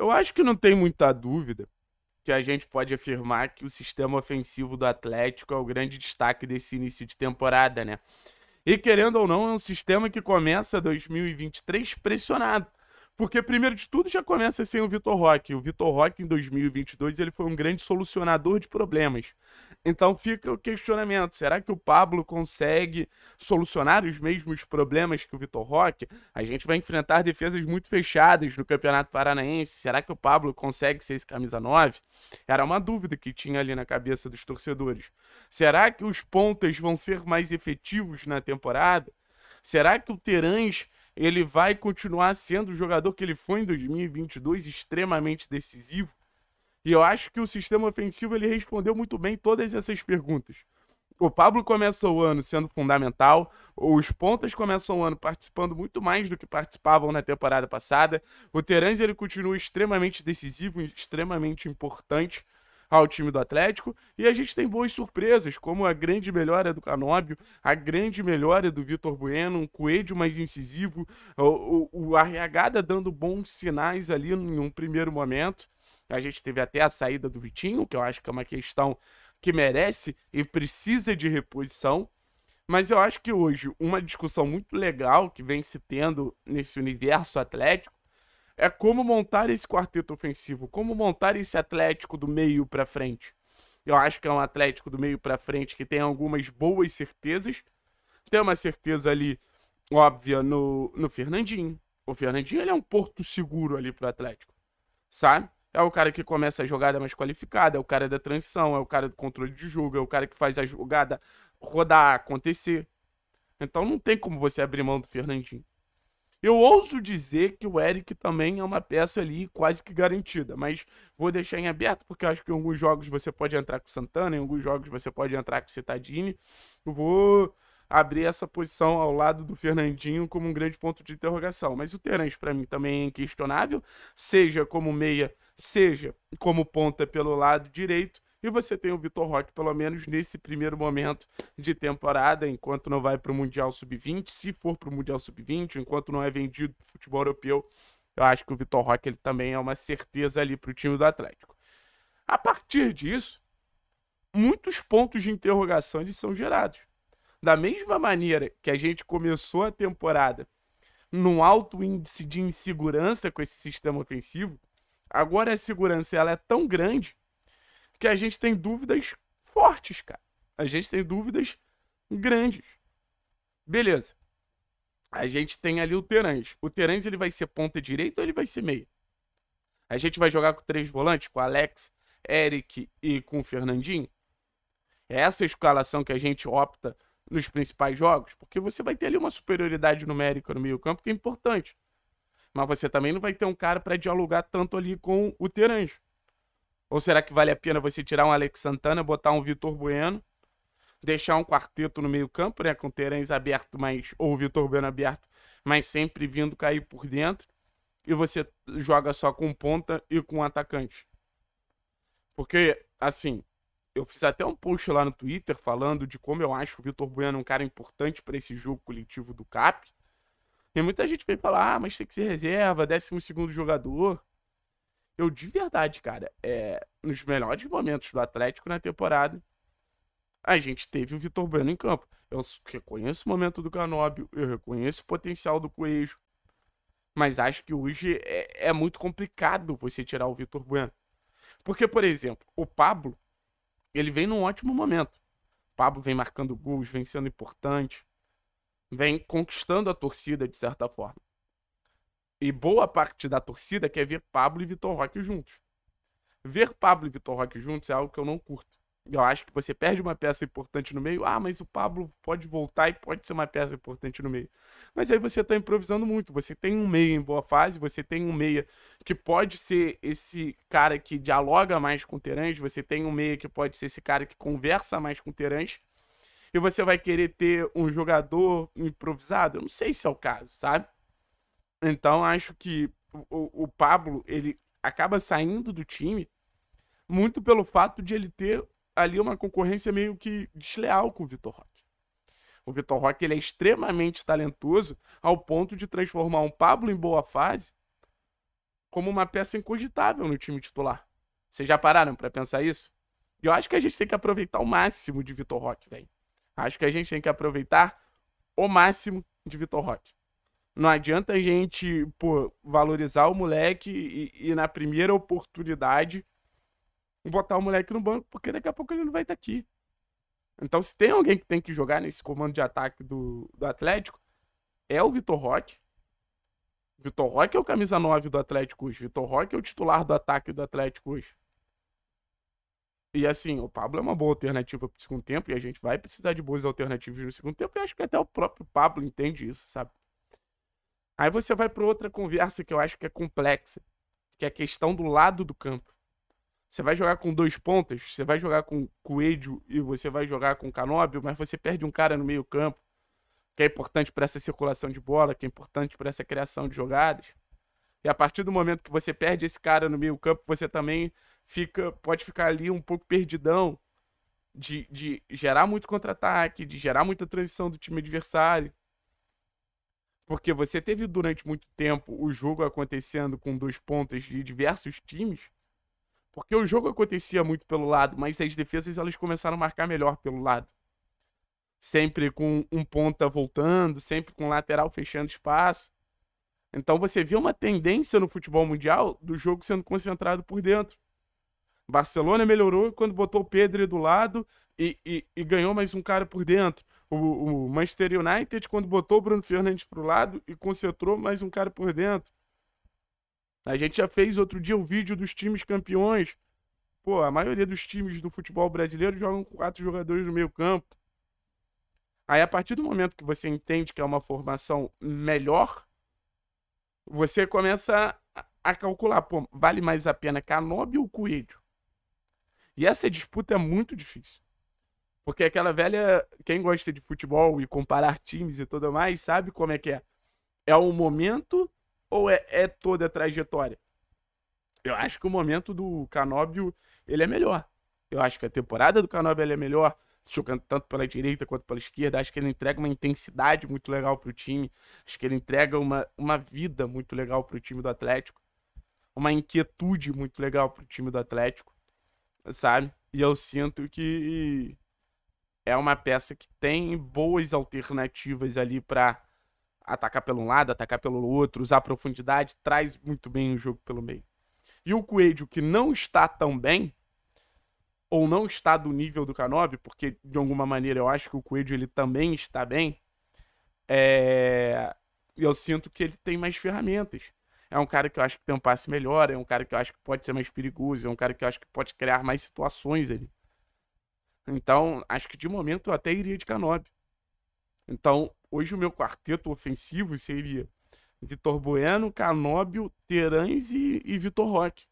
Eu acho que não tem muita dúvida que a gente pode afirmar que o sistema ofensivo do Atlético é o grande destaque desse início de temporada, né? E querendo ou não, é um sistema que começa 2023 pressionado porque, primeiro de tudo, já começa sem o Vitor Roque. O Vitor Roque, em 2022, ele foi um grande solucionador de problemas. Então fica o questionamento: será que o Pablo consegue solucionar os mesmos problemas que o Vitor Roque? A gente vai enfrentar defesas muito fechadas no Campeonato Paranaense. Será que o Pablo consegue ser esse camisa 9? Era uma dúvida que tinha ali na cabeça dos torcedores. Será que os pontas vão ser mais efetivos na temporada? Será que o Terãs ele vai continuar sendo o jogador que ele foi em 2022, extremamente decisivo. E eu acho que o sistema ofensivo ele respondeu muito bem todas essas perguntas. O Pablo começa o ano sendo fundamental, os pontas começam o ano participando muito mais do que participavam na temporada passada. O Terence ele continua extremamente decisivo, extremamente importante ao time do Atlético. E a gente tem boas surpresas, como a grande melhora do Canóbio, a grande melhora do Vitor Bueno, um Coelho mais incisivo, o, o, o dando bons sinais ali em um primeiro momento. A gente teve até a saída do Vitinho, que eu acho que é uma questão que merece e precisa de reposição. Mas eu acho que hoje uma discussão muito legal que vem se tendo nesse universo atlético é como montar esse quarteto ofensivo, como montar esse Atlético do meio para frente. Eu acho que é um Atlético do meio para frente que tem algumas boas certezas. Tem uma certeza ali óbvia no, no Fernandinho. O Fernandinho ele é um porto seguro ali pro Atlético, sabe? É o cara que começa a jogada mais qualificada, é o cara da transição, é o cara do controle de jogo, é o cara que faz a jogada rodar, acontecer. Então não tem como você abrir mão do Fernandinho. Eu ouso dizer que o Eric também é uma peça ali quase que garantida, mas vou deixar em aberto porque eu acho que em alguns jogos você pode entrar com Santana, em alguns jogos você pode entrar com Citadini. vou abrir essa posição ao lado do Fernandinho como um grande ponto de interrogação, mas o Terence para mim também é inquestionável, seja como meia, seja como ponta pelo lado direito. E você tem o Vitor Roque, pelo menos nesse primeiro momento de temporada, enquanto não vai para o Mundial Sub-20, se for para o Mundial Sub-20, enquanto não é vendido para futebol europeu, eu acho que o Vitor Roque ele também é uma certeza ali para o time do Atlético. A partir disso, muitos pontos de interrogação eles são gerados. Da mesma maneira que a gente começou a temporada num alto índice de insegurança com esse sistema ofensivo, agora a segurança ela é tão grande que a gente tem dúvidas fortes, cara. A gente tem dúvidas grandes. Beleza. A gente tem ali o Terãs. O Terãs ele vai ser ponta direita ou ele vai ser meia? A gente vai jogar com três volantes, com Alex, Eric e com o Fernandinho? É essa escalação que a gente opta nos principais jogos? Porque você vai ter ali uma superioridade numérica no meio-campo que é importante. Mas você também não vai ter um cara para dialogar tanto ali com o Terãs. Ou será que vale a pena você tirar um Alex Santana, botar um Vitor Bueno, deixar um quarteto no meio-campo, né? Com o Terence aberto, mas, ou o Vitor Bueno aberto, mas sempre vindo cair por dentro. E você joga só com ponta e com atacante. Porque, assim, eu fiz até um post lá no Twitter falando de como eu acho o Vitor Bueno um cara importante para esse jogo coletivo do CAP. E muita gente veio falar, ah, mas tem que ser reserva, décimo segundo jogador eu de verdade, cara, é, nos melhores momentos do Atlético na temporada, a gente teve o Vitor Bueno em campo. Eu reconheço o momento do Canóbio, eu reconheço o potencial do Coelho, mas acho que hoje é, é muito complicado você tirar o Vitor Bueno. Porque, por exemplo, o Pablo, ele vem num ótimo momento. O Pablo vem marcando gols, vem sendo importante, vem conquistando a torcida de certa forma. E boa parte da torcida quer ver Pablo e Vitor Roque juntos. Ver Pablo e Vitor Roque juntos é algo que eu não curto. Eu acho que você perde uma peça importante no meio. Ah, mas o Pablo pode voltar e pode ser uma peça importante no meio. Mas aí você está improvisando muito. Você tem um meia em boa fase, você tem um meia que pode ser esse cara que dialoga mais com o Terence, você tem um meia que pode ser esse cara que conversa mais com o Terence. E você vai querer ter um jogador improvisado? Eu não sei se é o caso, sabe? Então acho que o, o Pablo ele acaba saindo do time muito pelo fato de ele ter ali uma concorrência meio que desleal com o Vitor Roque. O Vitor Roque ele é extremamente talentoso ao ponto de transformar um Pablo em boa fase como uma peça incogitável no time titular. Vocês já pararam para pensar isso? E eu acho que a gente tem que aproveitar o máximo de Vitor Roque, velho. Acho que a gente tem que aproveitar o máximo de Vitor Roque. Não adianta a gente pô, valorizar o moleque e, e, na primeira oportunidade botar o moleque no banco, porque daqui a pouco ele não vai estar tá aqui. Então, se tem alguém que tem que jogar nesse comando de ataque do, do Atlético, é o Vitor Roque. Vitor Roque é o camisa 9 do Atlético hoje. Vitor Roque é o titular do ataque do Atlético hoje. E assim, o Pablo é uma boa alternativa pro segundo tempo e a gente vai precisar de boas alternativas no segundo tempo. E acho que até o próprio Pablo entende isso, sabe? Aí você vai para outra conversa que eu acho que é complexa, que é a questão do lado do campo. Você vai jogar com dois pontas, você vai jogar com Coelho e você vai jogar com Canóbio, mas você perde um cara no meio campo, que é importante para essa circulação de bola, que é importante para essa criação de jogadas. E a partir do momento que você perde esse cara no meio campo, você também fica pode ficar ali um pouco perdidão de, de gerar muito contra-ataque, de gerar muita transição do time adversário. Porque você teve durante muito tempo o jogo acontecendo com dois pontas de diversos times. Porque o jogo acontecia muito pelo lado, mas as defesas elas começaram a marcar melhor pelo lado. Sempre com um ponta voltando, sempre com lateral fechando espaço. Então você vê uma tendência no futebol mundial do jogo sendo concentrado por dentro. Barcelona melhorou quando botou o Pedro do lado e, e, e ganhou mais um cara por dentro. O, o Manchester United, quando botou o Bruno Fernandes para o lado e concentrou mais um cara por dentro. A gente já fez outro dia o um vídeo dos times campeões. Pô, a maioria dos times do futebol brasileiro jogam com quatro jogadores no meio campo. Aí, a partir do momento que você entende que é uma formação melhor, você começa a, a calcular, pô, vale mais a pena Canobi ou Coelho? E essa disputa é muito difícil. Porque aquela velha. Quem gosta de futebol e comparar times e tudo mais, sabe como é que é? É o momento ou é, é toda a trajetória? Eu acho que o momento do Canóbio ele é melhor. Eu acho que a temporada do Canóbio ele é melhor, jogando tanto pela direita quanto pela esquerda. Acho que ele entrega uma intensidade muito legal para o time. Acho que ele entrega uma, uma vida muito legal para o time do Atlético. Uma inquietude muito legal para o time do Atlético, sabe? E eu sinto que é uma peça que tem boas alternativas ali para atacar pelo um lado, atacar pelo outro, usar profundidade, traz muito bem o jogo pelo meio. E o Coelho, que não está tão bem, ou não está do nível do Canobi, porque de alguma maneira eu acho que o Coelho ele também está bem, é... eu sinto que ele tem mais ferramentas. É um cara que eu acho que tem um passe melhor, é um cara que eu acho que pode ser mais perigoso, é um cara que eu acho que pode criar mais situações ali. Então, acho que de momento eu até iria de Canob. Então, hoje o meu quarteto ofensivo seria Vitor Bueno, Canóbio, Terãs e, e Vitor Roque.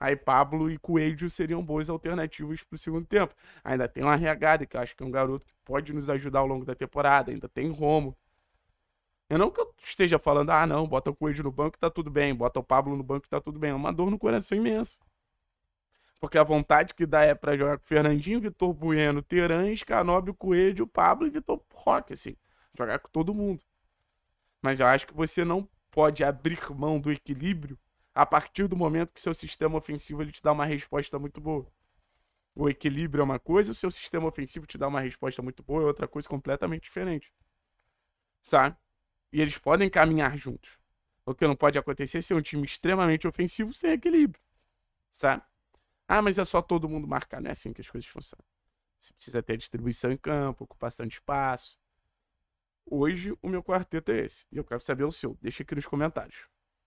Aí Pablo e Coelho seriam boas alternativas para o segundo tempo. Ainda tem uma regada, que eu acho que é um garoto que pode nos ajudar ao longo da temporada. Ainda tem Romo. Eu não que eu esteja falando, ah, não, bota o Coelho no banco tá tudo bem, bota o Pablo no banco tá tudo bem. É uma dor no coração imensa. Porque a vontade que dá é para jogar com Fernandinho, Vitor Bueno, Teran, Scanobio, Coelho, Pablo e Vitor Roque, assim. Jogar com todo mundo. Mas eu acho que você não pode abrir mão do equilíbrio a partir do momento que seu sistema ofensivo ele te dá uma resposta muito boa. O equilíbrio é uma coisa, o seu sistema ofensivo te dá uma resposta muito boa, é outra coisa completamente diferente. Sabe? E eles podem caminhar juntos. O que não pode acontecer é ser um time extremamente ofensivo sem equilíbrio. Sabe? Ah, mas é só todo mundo marcar. Não é assim que as coisas funcionam. Você precisa ter distribuição em campo, ocupação de espaço. Hoje o meu quarteto é esse. E eu quero saber o seu. Deixa aqui nos comentários.